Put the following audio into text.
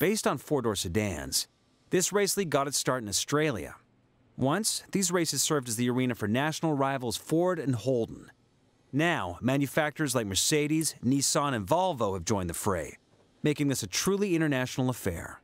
Based on four-door sedans, this race league got its start in Australia. Once, these races served as the arena for national rivals Ford and Holden. Now, manufacturers like Mercedes, Nissan, and Volvo have joined the fray, making this a truly international affair.